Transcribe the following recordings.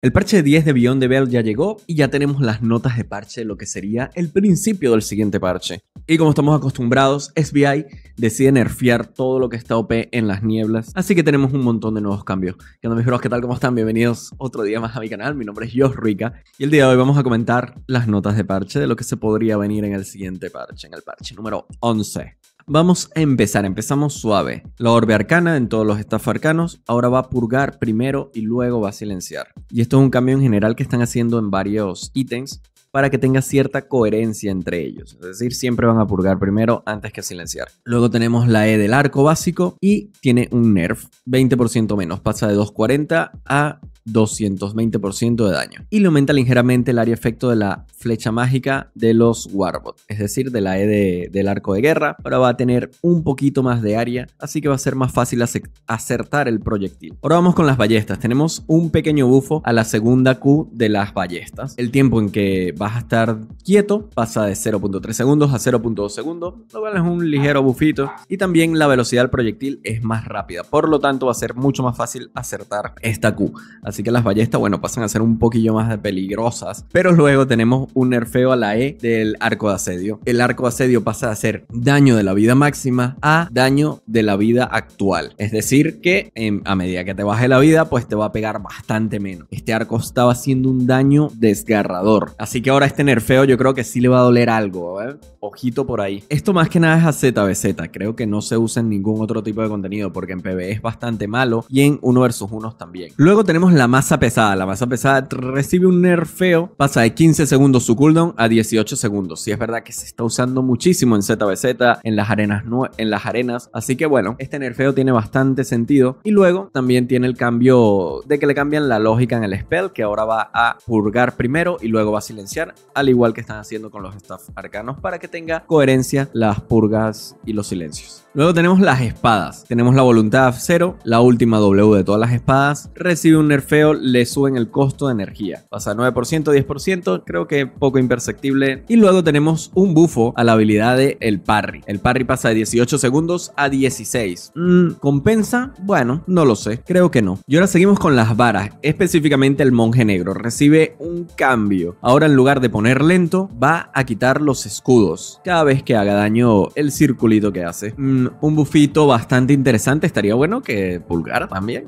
El parche 10 de Beyond the Bell ya llegó y ya tenemos las notas de parche, de lo que sería el principio del siguiente parche. Y como estamos acostumbrados, SBI decide nerfear todo lo que está OP en las nieblas, así que tenemos un montón de nuevos cambios. ¿Qué onda mis bros? ¿Qué tal? ¿Cómo están? Bienvenidos otro día más a mi canal, mi nombre es Josh Rica y el día de hoy vamos a comentar las notas de parche de lo que se podría venir en el siguiente parche, en el parche número 11. Vamos a empezar, empezamos suave. La orbe arcana en todos los staff arcanos ahora va a purgar primero y luego va a silenciar. Y esto es un cambio en general que están haciendo en varios ítems para que tenga cierta coherencia entre ellos. Es decir, siempre van a purgar primero antes que silenciar. Luego tenemos la E del arco básico y tiene un nerf 20% menos. Pasa de 240 a 220% de daño y le aumenta ligeramente el área efecto de la flecha mágica de los warbots, es decir, de la E del arco de guerra. Ahora va a tener un poquito más de área, así que va a ser más fácil acertar el proyectil. Ahora vamos con las ballestas. Tenemos un pequeño bufo a la segunda Q de las ballestas. El tiempo en que vas a estar quieto pasa de 0.3 segundos a 0.2 segundos, lo cual es un ligero bufito. Y también la velocidad del proyectil es más rápida, por lo tanto va a ser mucho más fácil acertar esta Q así que las ballestas, bueno, pasan a ser un poquillo más peligrosas. Pero luego tenemos un nerfeo a la E del arco de asedio. El arco de asedio pasa a ser daño de la vida máxima a daño de la vida actual. Es decir, que em, a medida que te baje la vida, pues te va a pegar bastante menos. Este arco estaba haciendo un daño desgarrador. Así que ahora este nerfeo yo creo que sí le va a doler algo. ¿eh? Ojito por ahí. Esto más que nada es a ZBZ. Creo que no se usa en ningún otro tipo de contenido porque en PvE es bastante malo y en 1 vs 1 también. Luego tenemos la masa pesada. La masa pesada recibe un nerfeo, pasa de 15 segundos su cooldown a 18 segundos. si es verdad que se está usando muchísimo en ZBZ, en las arenas, en las arenas. Así que bueno, este nerfeo tiene bastante sentido. Y luego también tiene el cambio de que le cambian la lógica en el spell, que ahora va a purgar primero y luego va a silenciar, al igual que están haciendo con los staff arcanos, para que tenga coherencia las purgas y los silencios. Luego tenemos las espadas. Tenemos la voluntad cero, la última W de todas las espadas. Recibe un nerfeo feo, le suben el costo de energía. Pasa 9%, 10%, creo que poco imperceptible. Y luego tenemos un bufo a la habilidad de el parry. El parry pasa de 18 segundos a 16. Mm, ¿Compensa? Bueno, no lo sé. Creo que no. Y ahora seguimos con las varas. Específicamente el monje negro. Recibe un cambio. Ahora en lugar de poner lento, va a quitar los escudos. Cada vez que haga daño el circulito que hace. Mm, un bufito bastante interesante. Estaría bueno que pulgar también.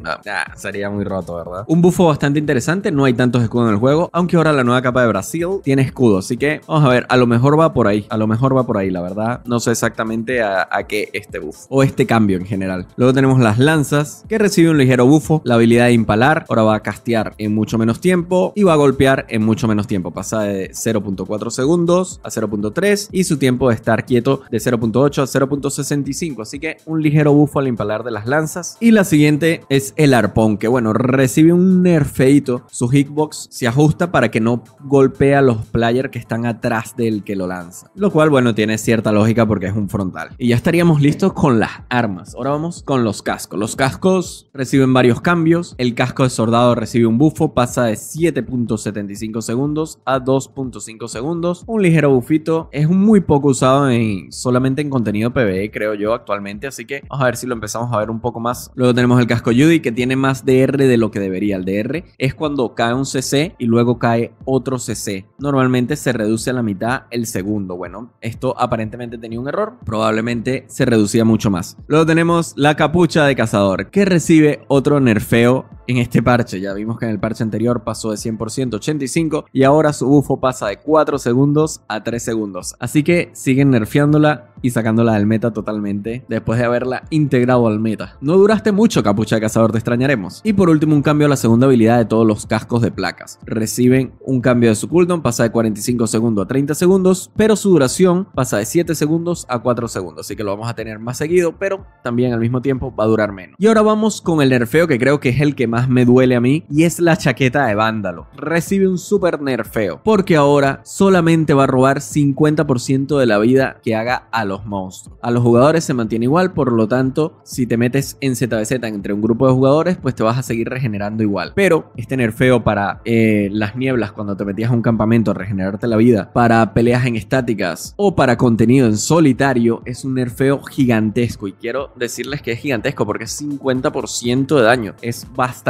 sería muy roto, ¿verdad? Un bufo bastante interesante, no hay tantos escudos en el juego, aunque ahora la nueva capa de Brasil tiene escudo, así que vamos a ver, a lo mejor va por ahí, a lo mejor va por ahí, la verdad, no sé exactamente a, qué este buff o este cambio en general. Luego tenemos las lanzas, que recibe un ligero bufo, la habilidad de impalar, ahora va a castear en mucho menos tiempo y va a golpear en mucho menos tiempo, pasa de 0.4 segundos a 0.3 y su tiempo de estar quieto de 0.8 a 0.65, así que un ligero bufo al impalar de las lanzas. Y la siguiente es el arpón, que bueno, recibe un nerfeito, su hitbox se ajusta para que no golpee a los players que están atrás del que lo lanza. Lo cual, bueno, tiene cierta lógica porque es un frontal. Y ya estaríamos listos con las armas. Ahora vamos con los cascos. Los cascos reciben varios cambios. El casco de soldado recibe un buffo, pasa de 7.75 segundos a 2.5 segundos. Un ligero bufito. Es muy poco usado en, solamente en contenido PvE, creo yo, actualmente. Así que vamos a ver si lo empezamos a ver un poco más. Luego tenemos el casco Judy, que tiene más DR de lo que debería al DR, es cuando cae un CC y luego cae otro CC. Normalmente se reduce a la mitad el segundo. Bueno, esto aparentemente tenía un error, probablemente se reducía mucho más. Luego tenemos la capucha de cazador, que recibe otro nerfeo en este parche. Ya vimos que en el parche anterior pasó de 100% 85 y ahora su bufo pasa de 4 segundos a 3 segundos. Así que siguen nerfeándola y sacándola del meta totalmente después de haberla integrado al meta. No duraste mucho, capucha de cazador, te extrañaremos. Y por último, un cambio a la segunda habilidad de todos los cascos de placas. Reciben un cambio de su cooldown, pasa de 45 segundos a 30 segundos, pero su duración pasa de 7 segundos a 4 segundos. Así que lo vamos a tener más seguido, pero también al mismo tiempo va a durar menos. Y ahora vamos con el nerfeo que creo que es el que más me duele a mí y es la chaqueta de vándalo. Recibe un super nerfeo porque ahora solamente va a robar 50% de la vida que haga a los monstruos. A los jugadores se mantiene igual, por lo tanto, si te metes en ZBZ entre un grupo de jugadores, pues te vas a seguir regenerando igual. Pero este nerfeo para eh, las nieblas cuando te metías a un campamento, a regenerarte la vida, para peleas en estáticas o para contenido en solitario, es un nerfeo gigantesco. Y quiero decirles que es gigantesco porque es 50% de daño. Es bastante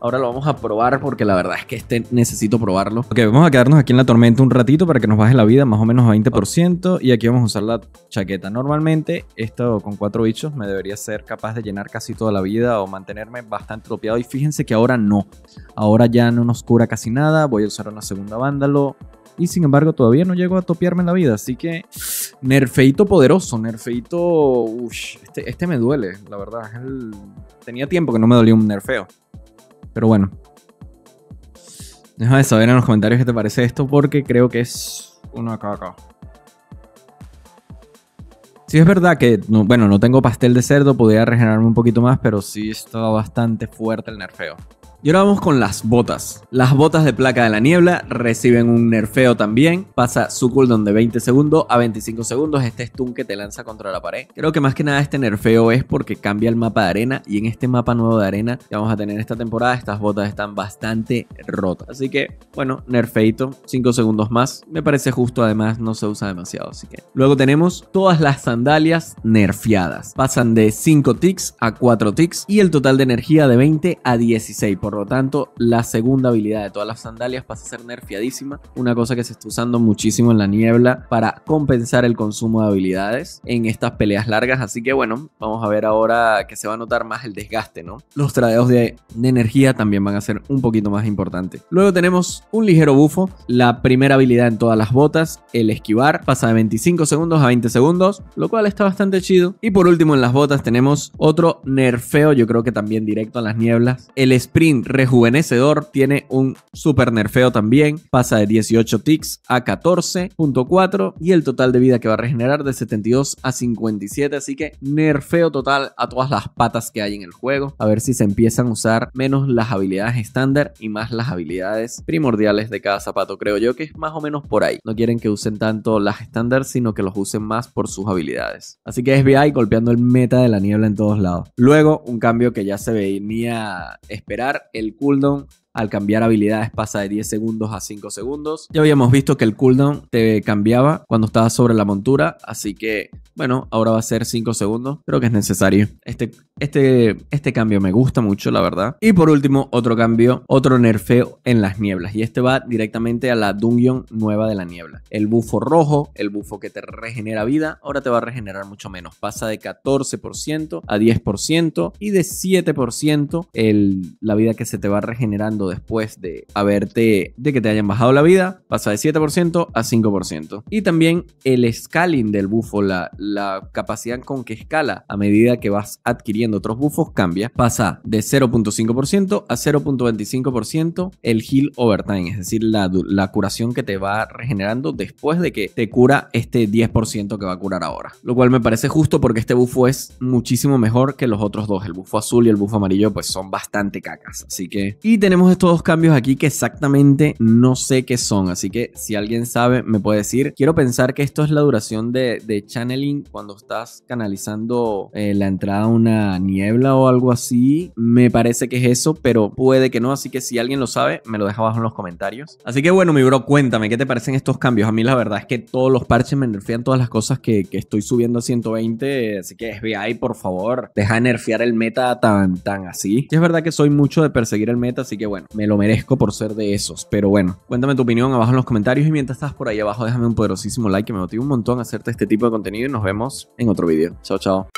Ahora lo vamos a probar porque la verdad es que este necesito probarlo. Ok, vamos a quedarnos aquí en la tormenta un ratito para que nos baje la vida más o menos a 20%. Y aquí vamos a usar la chaqueta. Normalmente esto con cuatro bichos me debería ser capaz de llenar casi toda la vida o mantenerme bastante tropeado. Y fíjense que ahora no. Ahora ya no nos cura casi nada. Voy a usar una segunda vándalo. Y sin embargo, todavía no llego a topiarme en la vida. Así que, nerfeito poderoso, nerfeito. Uy, este, este, me duele, la verdad. Tenía tiempo que no me dolía un nerfeo. Pero bueno. Déjame saber en los comentarios qué te parece esto, porque creo que es una caca. Sí, es verdad que, bueno, no tengo pastel de cerdo, podría regenerarme un poquito más, pero sí estaba bastante fuerte el nerfeo. Y ahora vamos con las botas. Las botas de placa de la niebla reciben un nerfeo también. Pasa su cooldown de 20 segundos a 25 segundos. Este stun que te lanza contra la pared. Creo que más que nada este nerfeo es porque cambia el mapa de arena. Y en este mapa nuevo de arena que vamos a tener esta temporada, estas botas están bastante rotas. Así que, bueno, nerfeito. 5 segundos más. Me parece justo. Además, no se usa demasiado. Así que. Luego tenemos todas las sandalias nerfeadas. Pasan de 5 ticks a 4 ticks. Y el total de energía de 20 a 16. Por por lo tanto, la segunda habilidad de todas las sandalias pasa a ser nerfeadísima. una cosa que se está usando muchísimo en la niebla para compensar el consumo de habilidades en estas peleas largas. Así que bueno, vamos a ver ahora que se va a notar más el desgaste, ¿no? Los tradeos de, energía también van a ser un poquito más importantes. Luego tenemos un ligero bufo, la primera habilidad en todas las botas, el esquivar, pasa de 25 segundos a 20 segundos, lo cual está bastante chido. Y por último en las botas tenemos otro nerfeo, yo creo que también directo a las nieblas, el sprint rejuvenecedor, tiene un super nerfeo también, pasa de 18 ticks a 14.4 y el total de vida que va a regenerar de 72 a 57, así que nerfeo total a todas las patas que hay en el juego, a ver si se empiezan a usar menos las habilidades estándar y más las habilidades primordiales de cada zapato, creo yo que es más o menos por ahí, no quieren que usen tanto las estándar, sino que los usen más por sus habilidades. Así que es VI golpeando el meta de la niebla en todos lados. Luego, un cambio que ya se venía a esperar el cooldown al cambiar habilidades pasa de 10 segundos a 5 segundos. Ya habíamos visto que el cooldown te cambiaba cuando estabas sobre la montura, así que bueno, ahora va a ser 5 segundos. Creo que es necesario. Este, este, este cambio me gusta mucho, la verdad. Y por último, otro cambio, otro nerfeo en las nieblas. Y este va directamente a la dungeon nueva de la niebla. El bufo rojo, el bufo que te regenera vida, ahora te va a regenerar mucho menos. Pasa de 14% a 10% y de 7% el, la vida que se te va regenerando después de haberte, de que te hayan bajado la vida, pasa de 7% a 5%. Y también el scaling del bufo, la, la capacidad con que escala a medida que vas adquiriendo otros bufos cambia, pasa de 0.5% a 0.25% el heal over time, es decir, la, la curación que te va regenerando después de que te cura este 10% que va a curar ahora. Lo cual me parece justo porque este bufo es muchísimo mejor que los otros dos. El bufo azul y el bufo amarillo pues son bastante cacas. Así que... Y tenemos estos dos cambios aquí que exactamente no sé qué son, así que si alguien sabe me puede decir. Quiero pensar que esto es la duración de, channeling cuando estás canalizando eh, la entrada a una niebla o algo así. Me parece que es eso, pero puede que no, así que si alguien lo sabe me lo deja abajo en los comentarios. Así que bueno, mi bro, cuéntame, ¿qué te parecen estos cambios? A mí la verdad es que todos los parches me nerfean todas las cosas que, estoy subiendo a 120, así que es vi por favor, deja nerfear el meta tan, tan así. es verdad que soy mucho de perseguir el meta, así que bueno me lo merezco por ser de esos. Pero bueno, cuéntame tu opinión abajo en los comentarios y mientras estás por ahí abajo déjame un poderosísimo like que me motiva un montón hacerte este tipo de contenido y nos vemos en otro video. Chao, chao.